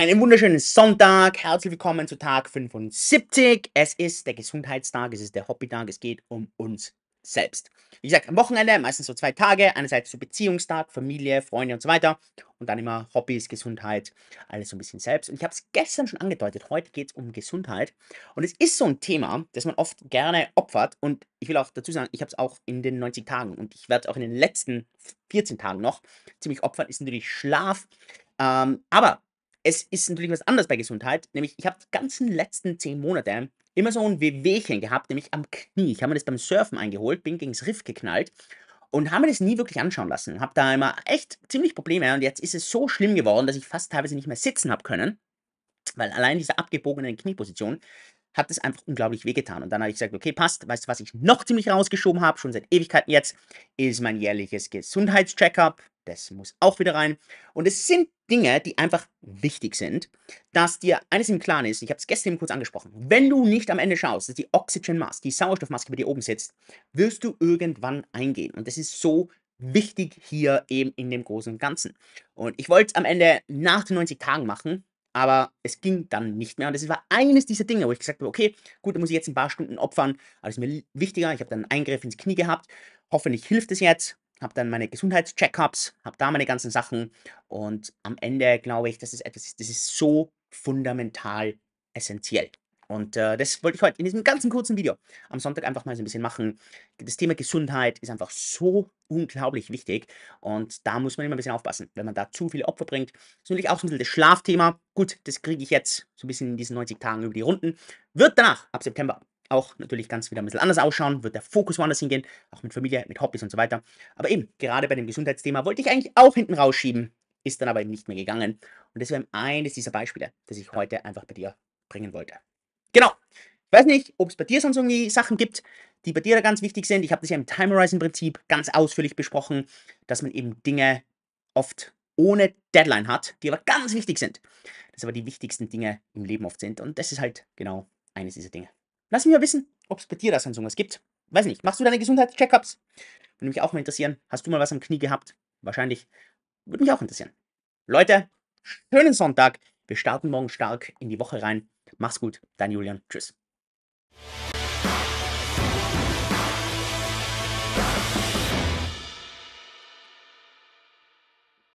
Einen wunderschönen Sonntag, herzlich willkommen zu Tag 75. Es ist der Gesundheitstag, es ist der Hobbytag, es geht um uns selbst. Wie gesagt, am Wochenende meistens so zwei Tage, einerseits so Beziehungstag, Familie, Freunde und so weiter und dann immer Hobbys, Gesundheit, alles so ein bisschen selbst. Und ich habe es gestern schon angedeutet, heute geht es um Gesundheit und es ist so ein Thema, das man oft gerne opfert und ich will auch dazu sagen, ich habe es auch in den 90 Tagen und ich werde es auch in den letzten 14 Tagen noch ziemlich opfern, ist natürlich Schlaf. Ähm, aber es ist natürlich was anderes bei Gesundheit, nämlich ich habe die ganzen letzten zehn Monate immer so ein Wehwehchen gehabt, nämlich am Knie. Ich habe mir das beim Surfen eingeholt, bin gegen das Riff geknallt und habe mir das nie wirklich anschauen lassen. Habe da immer echt ziemlich Probleme und jetzt ist es so schlimm geworden, dass ich fast teilweise nicht mehr sitzen habe können, weil allein diese abgebogenen Knieposition hat es einfach unglaublich wehgetan. Und dann habe ich gesagt, okay, passt. Weißt du, was ich noch ziemlich rausgeschoben habe, schon seit Ewigkeiten jetzt, ist mein jährliches Gesundheitscheckup. Das muss auch wieder rein. Und es sind Dinge, die einfach wichtig sind, dass dir eines im Klaren ist, ich habe es gestern eben kurz angesprochen, wenn du nicht am Ende schaust, dass die Oxygen Mask, die Sauerstoffmaske bei dir oben sitzt, wirst du irgendwann eingehen. Und das ist so wichtig hier eben in dem Großen und Ganzen. Und ich wollte es am Ende nach den 90 Tagen machen, aber es ging dann nicht mehr. Und das war eines dieser Dinge, wo ich gesagt habe, okay, gut, da muss ich jetzt ein paar Stunden opfern, aber das ist mir wichtiger. Ich habe dann einen Eingriff ins Knie gehabt. Hoffentlich hilft es jetzt habe dann meine Gesundheitscheckups, habe da meine ganzen Sachen und am Ende glaube ich, das ist etwas, das ist so fundamental essentiell. Und äh, das wollte ich heute in diesem ganzen kurzen Video am Sonntag einfach mal so ein bisschen machen. Das Thema Gesundheit ist einfach so unglaublich wichtig und da muss man immer ein bisschen aufpassen, wenn man da zu viele Opfer bringt. Das ist natürlich auch so ein bisschen das Schlafthema. Gut, das kriege ich jetzt so ein bisschen in diesen 90 Tagen über die Runden. Wird danach ab September auch natürlich ganz wieder ein bisschen anders ausschauen, wird der Fokus woanders hingehen, auch mit Familie, mit Hobbys und so weiter. Aber eben, gerade bei dem Gesundheitsthema wollte ich eigentlich auch hinten rausschieben, ist dann aber eben nicht mehr gegangen. Und das wäre eines dieser Beispiele, das ich heute einfach bei dir bringen wollte. Genau. Ich weiß nicht, ob es bei dir sonst irgendwie Sachen gibt, die bei dir da ganz wichtig sind. Ich habe das ja im Time Horizon Prinzip ganz ausführlich besprochen, dass man eben Dinge oft ohne Deadline hat, die aber ganz wichtig sind. Das aber die wichtigsten Dinge im Leben oft sind. Und das ist halt genau eines dieser Dinge. Lass mich mal wissen, ob es bei dir da sonst irgendwas gibt. Weiß nicht, machst du deine Gesundheitscheckups? Würde mich auch mal interessieren. Hast du mal was am Knie gehabt? Wahrscheinlich. Würde mich auch interessieren. Leute, schönen Sonntag. Wir starten morgen stark in die Woche rein. Mach's gut, dein Julian. Tschüss.